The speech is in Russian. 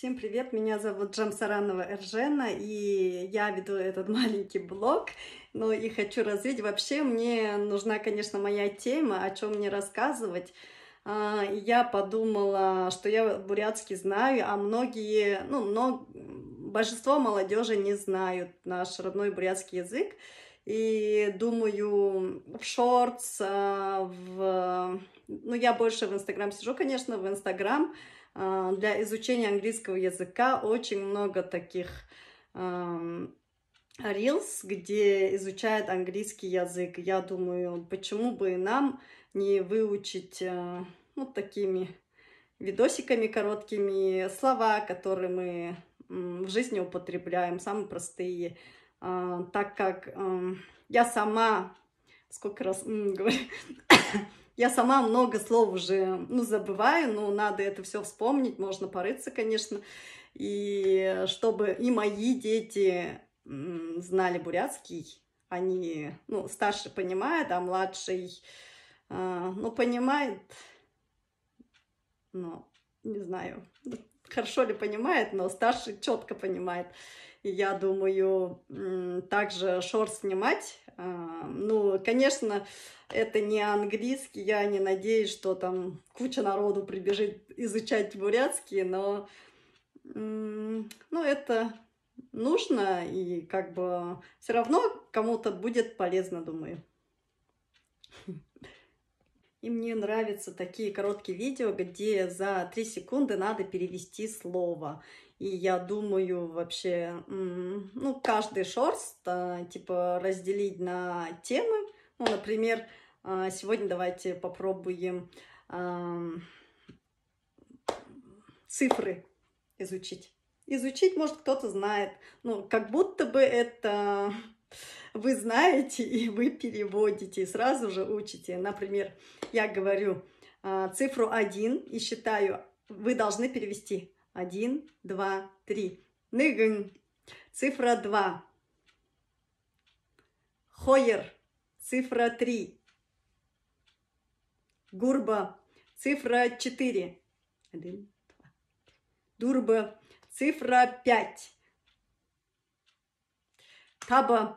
Всем привет, меня зовут Джамсаранова Эржена, и я веду этот маленький блог, ну и хочу развить. Вообще мне нужна, конечно, моя тема, о чем мне рассказывать. А, я подумала, что я бурятский знаю, а многие, ну, много большинство молодежи не знают наш родной бурятский язык. И думаю, в шортс, а, в... Ну, я больше в Инстаграм сижу, конечно, в Инстаграм. А, для изучения английского языка очень много таких Reels, где изучают английский язык. Я думаю, почему бы нам не выучить вот а, ну, такими видосиками короткими слова, которые мы в жизни употребляем, самые простые. А, так как эм, я сама, сколько раз говорю, я сама много слов уже, ну, забываю, но надо это все вспомнить, можно порыться, конечно, и чтобы и мои дети знали бурятский, они, ну, старший понимает, а младший, э, ну, понимает, но не знаю, хорошо ли понимает, но старший четко понимает. И я думаю, также шорт снимать. А, ну, конечно, это не английский, я не надеюсь, что там куча народу прибежит изучать бурятский, но ну, это нужно, и как бы все равно кому-то будет полезно, думаю. И мне нравятся такие короткие видео, где за 3 секунды надо перевести слово. И я думаю вообще, ну, каждый шорс, а, типа, разделить на темы. Ну, например, а, сегодня давайте попробуем а, цифры изучить. Изучить, может, кто-то знает. Ну, как будто бы это вы знаете, и вы переводите, и сразу же учите. Например, я говорю а, цифру 1 и считаю, вы должны перевести 1, 2, 3. Ныгын. Цифра 2. Хойер. Цифра 3. Гурба. Цифра 4. 1, 2. Дурба. Цифра 5. Таба.